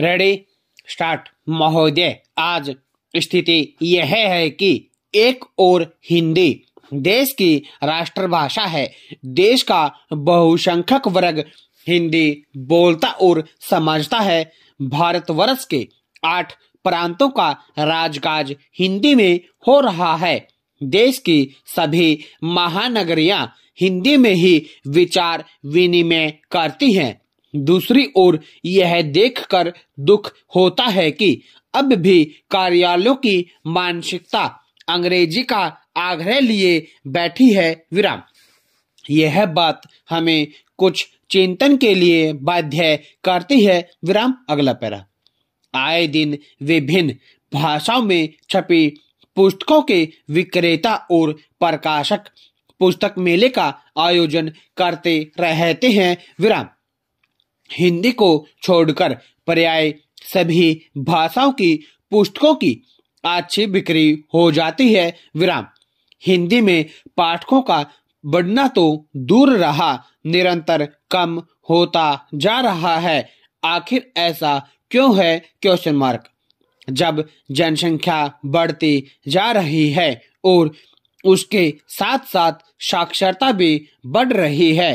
ready start महोदय आज स्थिति यह है कि एक और हिंदी देश की राष्ट्रभाषा है देश का बहुसंख्यक वर्ग हिंदी बोलता और समझता है भारतवर्ष के आठ प्रांतों का राजकाज हिंदी में हो रहा है देश की सभी महानगरियां हिंदी में ही विचार विनिमय करती हैं दूसरी ओर यह देखकर दुख होता है कि अब भी कार्यालयों की मानसिकता अंग्रेजी का आग्रह लिए बैठी है विराम यह बात हमें कुछ चिंतन के लिए बाध्य करती है विराम अगला पैरा आए दिन विभिन्न भाषाओं में छपी पुस्तकों के विक्रेता और प्रकाशक पुस्तक मेले का आयोजन करते रहते हैं विराम हिंदी को छोड़कर पर्याय सभी भाषाओं की पुस्तकों की अच्छी बिक्री हो जाती है विराम हिंदी में पाठकों का बढ़ना तो दूर रहा निरंतर कम होता जा रहा है आखिर ऐसा क्यों है क्वेश्चन मार्क जब जनसंख्या बढ़ती जा रही है और उसके साथ साथ साक्षरता भी बढ़ रही है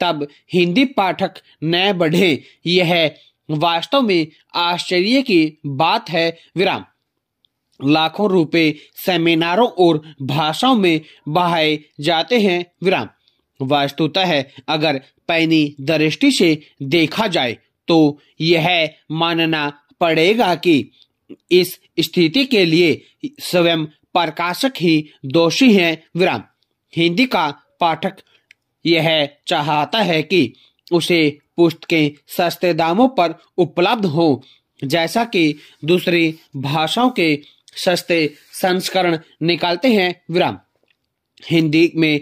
तब हिंदी पाठक न बढ़े यह वास्तव में आश्चर्य की बात है विराम लाखों रुपए सेमिनारों और भाषाओं में बहाए जाते हैं विराम वास्तुतः अगर पैनी दृष्टि से देखा जाए तो यह मानना पड़ेगा कि इस स्थिति के लिए स्वयं प्रकाशक ही दोषी हैं विराम हिंदी का पाठक यह चाहता है कि उसे पुस्तकें सस्ते दामों पर उपलब्ध हो जैसा कि दूसरी भाषाओं के सस्ते संस्करण निकालते हैं विराम हिंदी में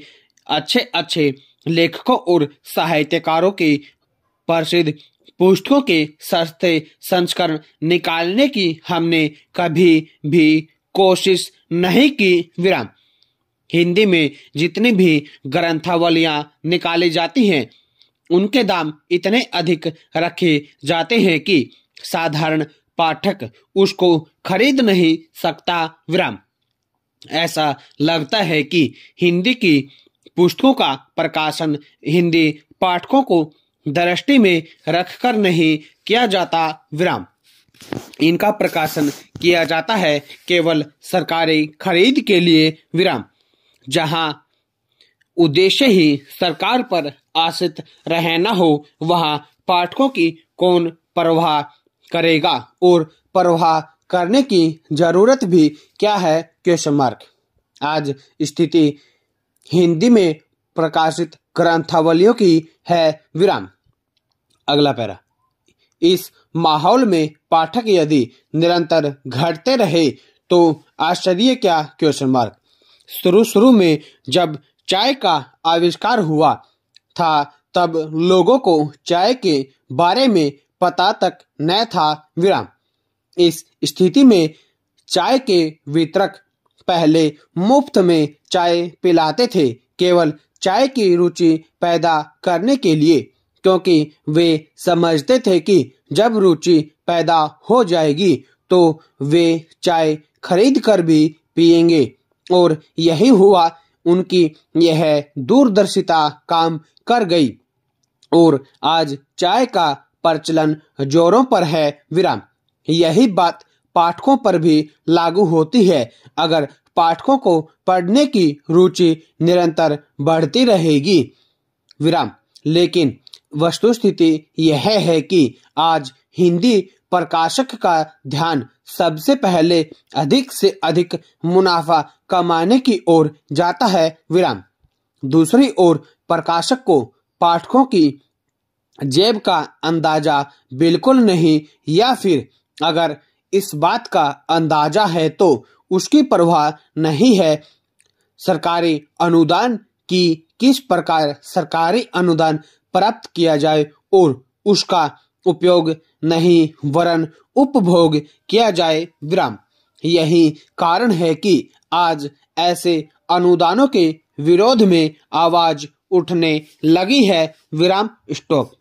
अच्छे अच्छे लेखकों और साहित्यकारों के प्रसिद्ध पुस्तकों के सस्ते संस्करण निकालने की हमने कभी भी कोशिश नहीं की विराम हिंदी में जितनी भी ग्रंथावलियां निकाली जाती हैं उनके दाम इतने अधिक रखे जाते हैं कि साधारण पाठक उसको खरीद नहीं सकता विराम ऐसा लगता है कि हिंदी की पुस्तकों का प्रकाशन हिंदी पाठकों को दृष्टि में रखकर नहीं किया जाता विराम इनका प्रकाशन किया जाता है केवल सरकारी खरीद के लिए विराम जहां उद्देश्य ही सरकार पर आश्रित रहना हो वहां पाठकों की कौन परवाह करेगा और परवाह करने की जरूरत भी क्या है क्वेश्चन मार्क आज स्थिति हिंदी में प्रकाशित ग्रंथावलियों की है विराम अगला पैरा इस माहौल में पाठक यदि निरंतर घटते रहे तो आश्चर्य क्या क्वेश्चन मार्क शुरू शुरू में जब चाय का आविष्कार हुआ था तब लोगों को चाय के बारे में पता तक न था विराम इस स्थिति में चाय के वितरक पहले मुफ्त में चाय पिलाते थे केवल चाय की रुचि पैदा करने के लिए क्योंकि वे समझते थे कि जब रुचि पैदा हो जाएगी तो वे चाय खरीद कर भी पिएंगे और यही हुआ उनकी यह दूरदर्शिता काम कर गई और आज चाय का प्रचलन जोरों पर है विराम यही बात पाठकों पर भी लागू होती है अगर पाठकों को पढ़ने की रुचि निरंतर बढ़ती रहेगी विराम लेकिन वस्तुस्थिति यह है कि आज हिंदी प्रकाशक का ध्यान सबसे पहले अधिक से अधिक मुनाफा कमाने की ओर जाता है विराम दूसरी ओर प्रकाशक को पाठकों की जेब का अंदाजा बिल्कुल नहीं या फिर अगर इस बात का अंदाजा है तो उसकी परवाह नहीं है सरकारी अनुदान की किस प्रकार सरकारी अनुदान प्राप्त किया जाए और उसका उपयोग नहीं वरन उपभोग किया जाए विराम यही कारण है कि आज ऐसे अनुदानों के विरोध में आवाज उठने लगी है विराम स्टॉप